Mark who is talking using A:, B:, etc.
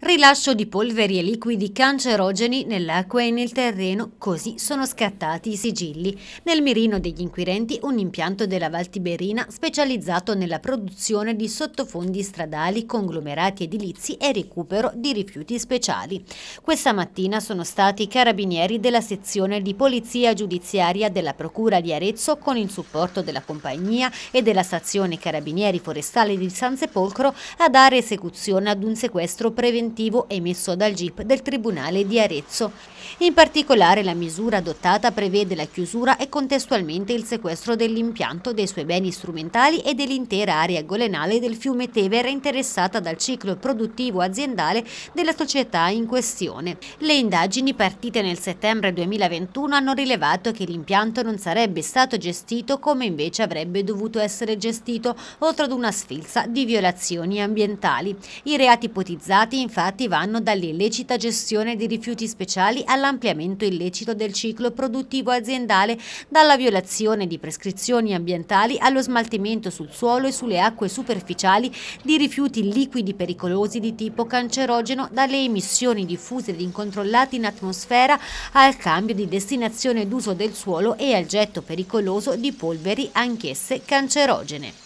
A: rilascio di polveri e liquidi cancerogeni nell'acqua e nel terreno, così sono scattati i sigilli. Nel mirino degli inquirenti un impianto della Valtiberina specializzato nella produzione di sottofondi stradali, conglomerati edilizi e recupero di rifiuti speciali. Questa mattina sono stati i carabinieri della sezione di polizia giudiziaria della Procura di Arezzo con il supporto della compagnia e della stazione carabinieri forestale di San Sepolcro a dare esecuzione ad un sequestro preventivo incentivo emesso dal GIP del Tribunale di Arezzo. In particolare la misura adottata prevede la chiusura e contestualmente il sequestro dell'impianto, dei suoi beni strumentali e dell'intera area golenale del fiume Tevere interessata dal ciclo produttivo aziendale della società in questione. Le indagini partite nel settembre 2021 hanno rilevato che l'impianto non sarebbe stato gestito come invece avrebbe dovuto essere gestito, oltre ad una sfilza di violazioni ambientali. I reati ipotizzati infatti infatti vanno dall'illecita gestione di rifiuti speciali all'ampliamento illecito del ciclo produttivo aziendale, dalla violazione di prescrizioni ambientali allo smaltimento sul suolo e sulle acque superficiali di rifiuti liquidi pericolosi di tipo cancerogeno, dalle emissioni diffuse ed incontrollate in atmosfera al cambio di destinazione d'uso del suolo e al getto pericoloso di polveri anch'esse cancerogene.